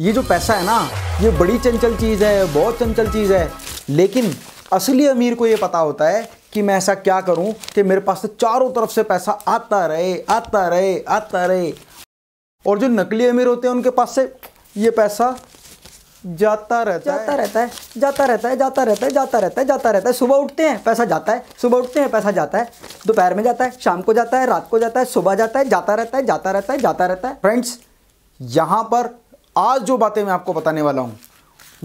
ये जो पैसा है ना ये बड़ी चंचल चीज़ है बहुत चंचल चीज़ है लेकिन असली अमीर को ये पता होता है कि मैं ऐसा क्या करूं कि मेरे पास से चारों तरफ से पैसा आता रहे आता रहे आता रहे और जो नकली अमीर होते हैं उनके पास से ये पैसा जाता रहता जाता है। रहता है जाता रहता है जाता रहता है जाता रहता है जाता रहता है सुबह उठते हैं पैसा जाता है सुबह उठते हैं पैसा जाता है दोपहर में जाता है शाम को जाता है रात को जाता है सुबह जाता है जाता रहता है जाता रहता है जाता रहता है फ्रेंड्स यहाँ पर आज जो बातें मैं आपको बताने वाला हूँ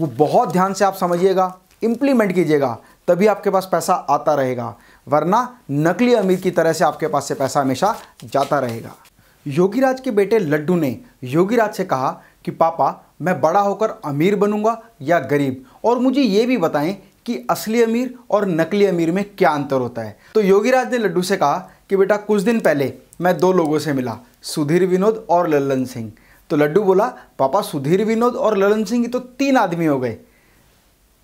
वो बहुत ध्यान से आप समझिएगा इम्प्लीमेंट कीजिएगा तभी आपके पास पैसा आता रहेगा वरना नकली अमीर की तरह से आपके पास से पैसा हमेशा जाता रहेगा योगीराज के बेटे लड्डू ने योगीराज से कहा कि पापा मैं बड़ा होकर अमीर बनूंगा या गरीब और मुझे ये भी बताएं कि असली अमीर और नकली अमीर में क्या अंतर होता है तो योगीराज ने लड्डू से कहा कि बेटा कुछ दिन पहले मैं दो लोगों से मिला सुधीर विनोद और लल्लन सिंह तो लड्डू बोला पापा सुधीर विनोद और ललन सिंह तो तीन आदमी हो गए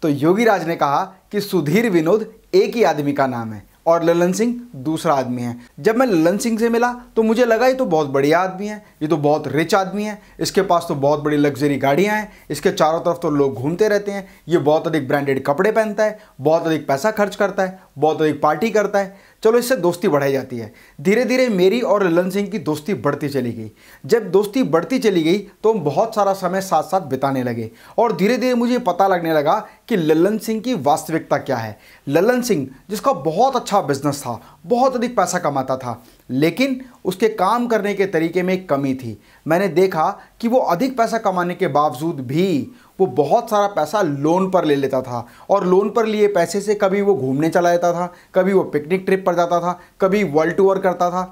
तो योगी राज ने कहा कि सुधीर विनोद एक ही आदमी का नाम है और ललन सिंह दूसरा आदमी है जब मैं ललन सिंह से मिला तो मुझे लगा ये तो बहुत बढ़िया आदमी है ये तो बहुत रिच आदमी है इसके पास तो बहुत बड़ी लग्जरी गाड़ियाँ हैं इसके चारों तरफ तो लोग घूमते रहते हैं ये बहुत अधिक ब्रांडेड कपड़े पहनता है बहुत अधिक पैसा खर्च करता है बहुत अधिक पार्टी करता है चलो इससे दोस्ती बढ़ाई जाती है धीरे धीरे मेरी और ललन सिंह की दोस्ती बढ़ती चली गई जब दोस्ती बढ़ती चली गई तो हम बहुत सारा समय साथ साथ बिताने लगे और धीरे धीरे मुझे पता लगने लगा कि ललन सिंह की वास्तविकता क्या है ललन सिंह जिसका बहुत अच्छा बिजनेस था बहुत अधिक पैसा कमाता था लेकिन उसके काम करने के तरीके में कमी थी मैंने देखा कि वो अधिक पैसा कमाने के बावजूद भी वो बहुत सारा पैसा लोन पर ले लेता था और लोन पर लिए पैसे से कभी वो घूमने चला जाता था कभी वो पिकनिक ट्रिप पर जाता था कभी वर्ल्ड टूर करता था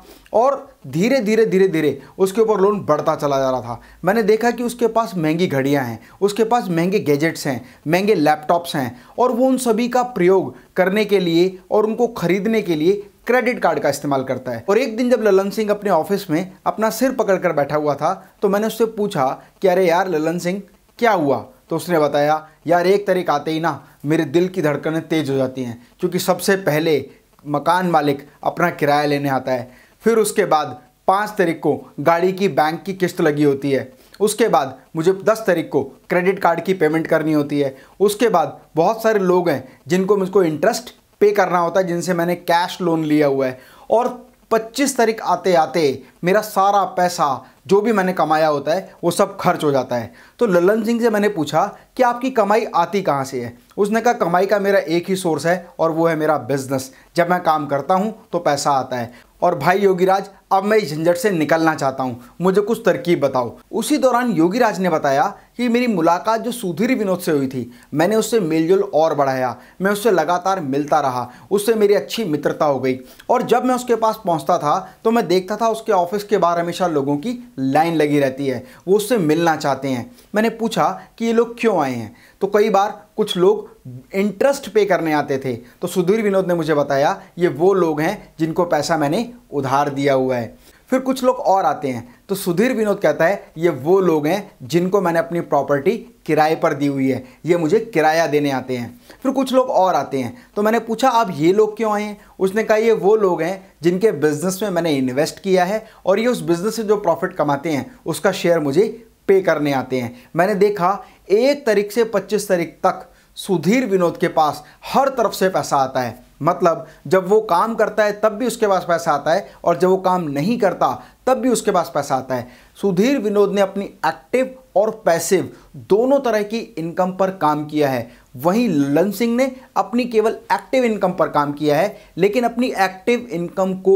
और धीरे धीरे धीरे धीरे उसके ऊपर लोन बढ़ता चला जा रहा था मैंने देखा कि उसके पास महंगी घड़ियाँ हैं उसके पास महंगे गैजेट्स हैं महंगे लैपटॉप्स हैं और वो उन सभी का प्रयोग करने के लिए और उनको खरीदने के लिए क्रेडिट कार्ड का इस्तेमाल करता है और एक दिन जब ललन सिंह अपने ऑफिस में अपना सिर पकड़ कर बैठा हुआ था तो मैंने उससे पूछा कि अरे यार ललन सिंह क्या हुआ तो उसने बताया यार एक तारीख आते ही ना मेरे दिल की धड़कनें तेज़ हो जाती हैं क्योंकि सबसे पहले मकान मालिक अपना किराया लेने आता है फिर उसके बाद पाँच तारीख को गाड़ी की बैंक की किस्त लगी होती है उसके बाद मुझे दस तारीख को क्रेडिट कार्ड की पेमेंट करनी होती है उसके बाद बहुत सारे लोग हैं जिनको मुझको इंटरेस्ट पे करना होता है जिनसे मैंने कैश लोन लिया हुआ है और 25 तारीख आते आते मेरा सारा पैसा जो भी मैंने कमाया होता है वो सब खर्च हो जाता है तो ललन सिंह से मैंने पूछा कि आपकी कमाई आती कहाँ से है उसने कहा कमाई का मेरा एक ही सोर्स है और वो है मेरा बिजनेस जब मैं काम करता हूँ तो पैसा आता है और भाई योगीराज अब मैं इस झंझट से निकलना चाहता हूँ मुझे कुछ तरकीब बताओ उसी दौरान योगीराज ने बताया कि मेरी मुलाकात जो सुधीर विनोद से हुई थी मैंने उससे मेलजोल और बढ़ाया मैं उससे लगातार मिलता रहा उससे मेरी अच्छी मित्रता हो गई और जब मैं उसके पास पहुँचता था तो मैं देखता था उसके ऑफिस के बाहर हमेशा लोगों की लाइन लगी रहती है वो उससे मिलना चाहते हैं मैंने पूछा कि ये लोग क्यों आए हैं तो कई बार कुछ लोग इंटरेस्ट पे करने आते थे तो सुधीर विनोद ने मुझे बताया ये वो लोग हैं जिनको पैसा मैंने उधार दिया हुआ है फिर कुछ लोग और आते हैं तो सुधीर विनोद कहता है ये वो लोग हैं जिनको मैंने अपनी प्रॉपर्टी किराए पर दी हुई है ये मुझे किराया देने आते हैं फिर कुछ लोग और आते हैं तो मैंने पूछा आप ये लोग क्यों आए हैं उसने कहा ये वो लोग हैं जिनके बिज़नेस में मैंने इन्वेस्ट किया है और ये उस बिज़नेस से जो प्रॉफिट कमाते हैं उसका शेयर मुझे पे करने आते हैं मैंने देखा एक तारीख से पच्चीस तारीख तक सुधीर विनोद के पास हर तरफ से पैसा आता है मतलब जब वो काम करता है तब भी उसके पास पैसा आता है और जब वो काम नहीं करता तब भी उसके पास पैसा आता है सुधीर विनोद ने अपनी एक्टिव और पैसिव दोनों तरह की इनकम पर काम किया है वहीं लन सिंह ने अपनी केवल एक्टिव इनकम पर काम किया है लेकिन अपनी एक्टिव इनकम को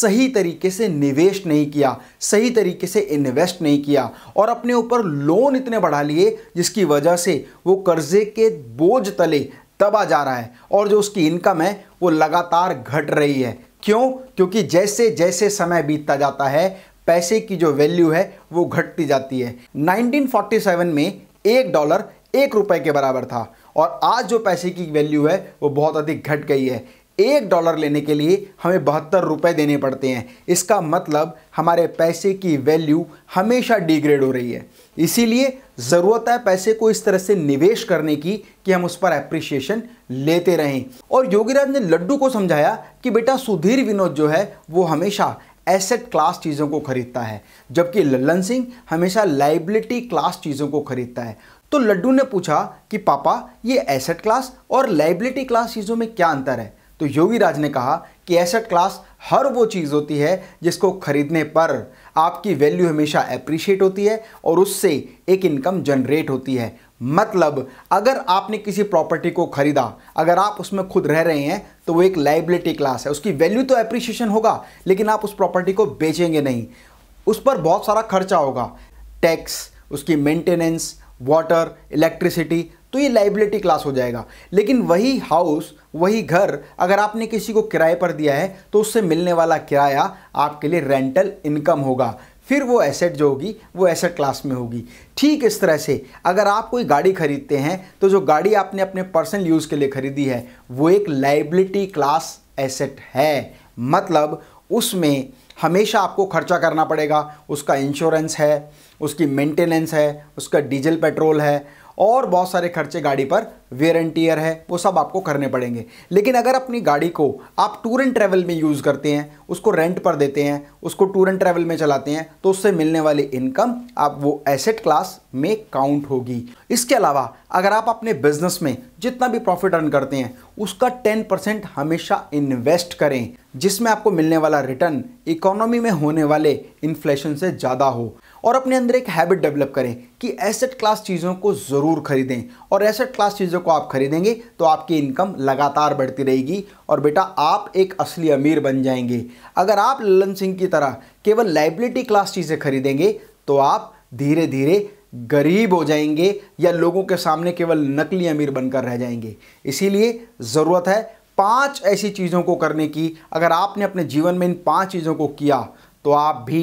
सही तरीके से निवेश नहीं किया सही तरीके से इन्वेस्ट नहीं किया और अपने ऊपर लोन इतने बढ़ा लिए जिसकी वजह से वो कर्जे के बोझ तले दबा जा रहा है और जो उसकी इनकम है वो लगातार घट रही है क्यों क्योंकि जैसे जैसे समय बीतता जाता है पैसे की जो वैल्यू है वो घटती जाती है 1947 में एक डॉलर एक रुपए के बराबर था और आज जो पैसे की वैल्यू है वो बहुत अधिक घट गई है एक डॉलर लेने के लिए हमें बहत्तर रुपये देने पड़ते हैं इसका मतलब हमारे पैसे की वैल्यू हमेशा डिग्रेड हो रही है इसीलिए ज़रूरत है पैसे को इस तरह से निवेश करने की कि हम उस पर एप्रिसिएशन लेते रहें और योगीराज ने लड्डू को समझाया कि बेटा सुधीर विनोद जो है वो हमेशा एसेट क्लास चीज़ों को खरीदता है जबकि लल्लन सिंह हमेशा लाइबिलिटी क्लास चीज़ों को खरीदता है तो लड्डू ने पूछा कि पापा ये एसेट क्लास और लाइबिलिटी क्लास चीज़ों में क्या अंतर है तो योगी राज ने कहा कि एसेट क्लास हर वो चीज़ होती है जिसको खरीदने पर आपकी वैल्यू हमेशा अप्रिशिएट होती है और उससे एक इनकम जनरेट होती है मतलब अगर आपने किसी प्रॉपर्टी को खरीदा अगर आप उसमें खुद रह रहे हैं तो वो एक लाइबिलिटी क्लास है उसकी वैल्यू तो अप्रिशिएशन होगा लेकिन आप उस प्रॉपर्टी को बेचेंगे नहीं उस पर बहुत सारा खर्चा होगा टैक्स उसकी मेंटेनेंस वाटर इलेक्ट्रिसिटी तो ये लाइबिलिटी क्लास हो जाएगा लेकिन वही हाउस वही घर अगर आपने किसी को किराए पर दिया है तो उससे मिलने वाला किराया आपके लिए रेंटल इनकम होगा फिर वो एसेट जो होगी वो एसेट क्लास में होगी ठीक इस तरह से अगर आप कोई गाड़ी खरीदते हैं तो जो गाड़ी आपने अपने पर्सनल यूज़ के लिए खरीदी है वो एक लाइबिलिटी क्लास एसेट है मतलब उसमें हमेशा आपको खर्चा करना पड़ेगा उसका इंश्योरेंस है उसकी मेंटेनेंस है उसका डीजल पेट्रोल है और बहुत सारे खर्चे गाड़ी पर वेयर एंड टीयर है वो सब आपको करने पड़ेंगे लेकिन अगर अपनी गाड़ी को आप टूर एंड ट्रैवल में यूज़ करते हैं उसको रेंट पर देते हैं उसको टूर एंड ट्रैवल में चलाते हैं तो उससे मिलने वाली इनकम आप वो एसेट क्लास में काउंट होगी इसके अलावा अगर आप अपने बिजनेस में जितना भी प्रॉफिट अर्न करते हैं उसका परसेंट हमेशा इन्वेस्ट करें जिसमें आपको मिलने वाला रिटर्न इकोनॉमी में होने वाले इन्फ्लेशन से ज़्यादा हो और अपने अंदर एक हैबिट डेवलप करें कि एसेट क्लास चीज़ों को ज़रूर खरीदें और एसेट क्लास चीज़ों को आप खरीदेंगे तो आपकी इनकम लगातार बढ़ती रहेगी और बेटा आप एक असली अमीर बन जाएंगे अगर आप ललन सिंह की तरह केवल लाइबिलिटी क्लास चीज़ें खरीदेंगे तो आप धीरे धीरे गरीब हो जाएंगे या लोगों के सामने केवल नकली अमीर बनकर रह जाएंगे इसीलिए ज़रूरत है पांच ऐसी चीज़ों को करने की अगर आपने अपने जीवन में इन पांच चीज़ों को किया तो आप भी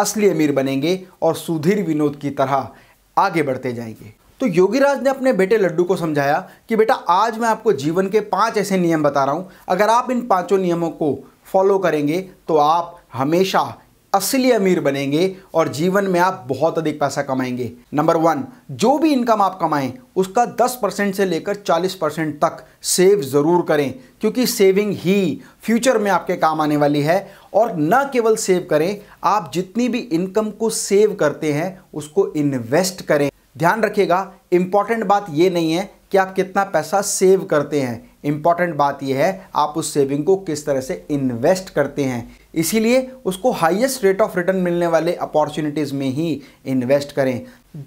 असली अमीर बनेंगे और सुधीर विनोद की तरह आगे बढ़ते जाएंगे तो योगीराज ने अपने बेटे लड्डू को समझाया कि बेटा आज मैं आपको जीवन के पांच ऐसे नियम बता रहा हूं अगर आप इन पांचों नियमों को फॉलो करेंगे तो आप हमेशा असली अमीर बनेंगे और जीवन में आप बहुत अधिक पैसा कमाएंगे नंबर वन जो भी इनकम आप कमाएं उसका 10 परसेंट से लेकर 40 परसेंट तक सेव ज़रूर करें क्योंकि सेविंग ही फ्यूचर में आपके काम आने वाली है और न केवल सेव करें आप जितनी भी इनकम को सेव करते हैं उसको इन्वेस्ट करें ध्यान रखिएगा इंपॉर्टेंट बात यह नहीं है कि आप कितना पैसा सेव करते हैं इंपॉर्टेंट बात यह है आप उस सेविंग को किस तरह से इन्वेस्ट करते हैं इसीलिए उसको हाईएस्ट रेट ऑफ रिटर्न मिलने वाले अपॉर्चुनिटीज़ में ही इन्वेस्ट करें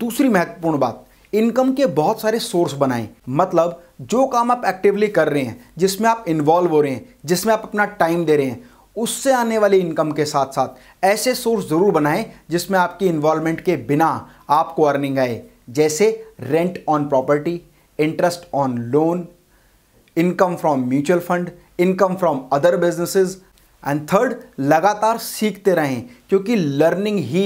दूसरी महत्वपूर्ण बात इनकम के बहुत सारे सोर्स बनाएं मतलब जो काम आप एक्टिवली कर रहे हैं जिसमें आप इन्वॉल्व हो रहे हैं जिसमें आप अपना टाइम दे रहे हैं उससे आने वाली इनकम के साथ साथ ऐसे सोर्स ज़रूर बनाएं जिसमें आपकी इन्वॉल्वमेंट के बिना आपको अर्निंग आए जैसे rent on property interest on loan income from mutual fund income from other businesses and third लगातार सीखते रहें क्योंकि लर्निंग ही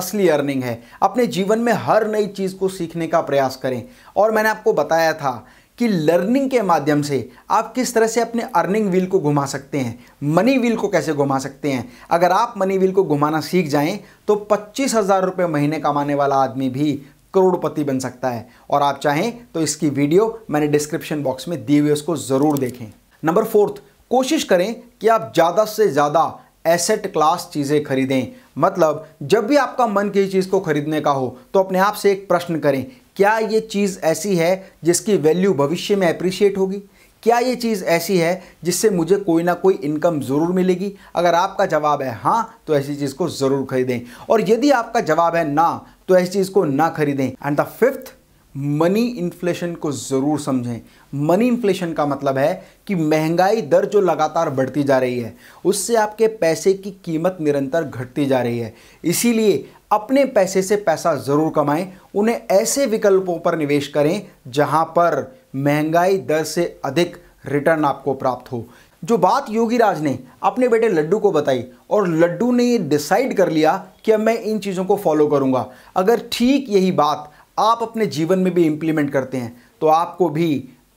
असली अर्निंग है अपने जीवन में हर नई चीज़ को सीखने का प्रयास करें और मैंने आपको बताया था कि लर्निंग के माध्यम से आप किस तरह से अपने अर्निंग व्हील को घुमा सकते हैं मनी व्हील को कैसे घुमा सकते हैं अगर आप मनी व्हील को घुमाना सीख जाएं तो पच्चीस हज़ार रुपये महीने कमाने वाला आदमी भी करोड़पति बन सकता है और आप चाहें तो इसकी वीडियो मैंने डिस्क्रिप्शन बॉक्स में दी हुई उसको ज़रूर देखें नंबर फोर्थ कोशिश करें कि आप ज़्यादा से ज़्यादा एसेट क्लास चीज़ें खरीदें मतलब जब भी आपका मन किसी चीज़ को खरीदने का हो तो अपने आप से एक प्रश्न करें क्या ये चीज़ ऐसी है जिसकी वैल्यू भविष्य में अप्रिशिएट होगी क्या ये चीज़ ऐसी है जिससे मुझे कोई ना कोई इनकम ज़रूर मिलेगी अगर आपका जवाब है हाँ तो ऐसी चीज़ को ज़रूर खरीदें और यदि आपका जवाब है ना तो ऐसी चीज़ को ना खरीदें and the fifth money inflation को ज़रूर समझें मनी इन्फ्लेशन का मतलब है कि महंगाई दर जो लगातार बढ़ती जा रही है उससे आपके पैसे की कीमत निरंतर घटती जा रही है इसीलिए अपने पैसे से पैसा ज़रूर कमाएं उन्हें ऐसे विकल्पों पर निवेश करें जहां पर महंगाई दर से अधिक रिटर्न आपको प्राप्त हो जो बात योगी राज ने अपने बेटे लड्डू को बताई और लड्डू ने ये डिसाइड कर लिया कि अब मैं इन चीज़ों को फॉलो करूंगा अगर ठीक यही बात आप अपने जीवन में भी इम्प्लीमेंट करते हैं तो आपको भी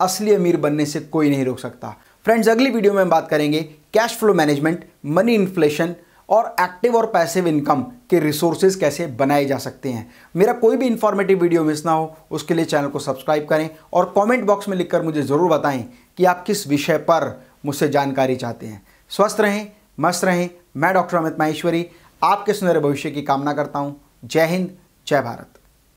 असली अमीर बनने से कोई नहीं रोक सकता फ्रेंड्स अगली वीडियो में हम बात करेंगे cash flow management money inflation और एक्टिव और पैसिव इनकम के रिसोर्सेज कैसे बनाए जा सकते हैं मेरा कोई भी इन्फॉर्मेटिव वीडियो मिस ना हो उसके लिए चैनल को सब्सक्राइब करें और कमेंट बॉक्स में लिखकर मुझे ज़रूर बताएं कि आप किस विषय पर मुझसे जानकारी चाहते हैं स्वस्थ रहें मस्त रहें मैं डॉक्टर अमित माहेश्वरी आपके सुनहरे भविष्य की कामना करता हूँ जय हिंद जय भारत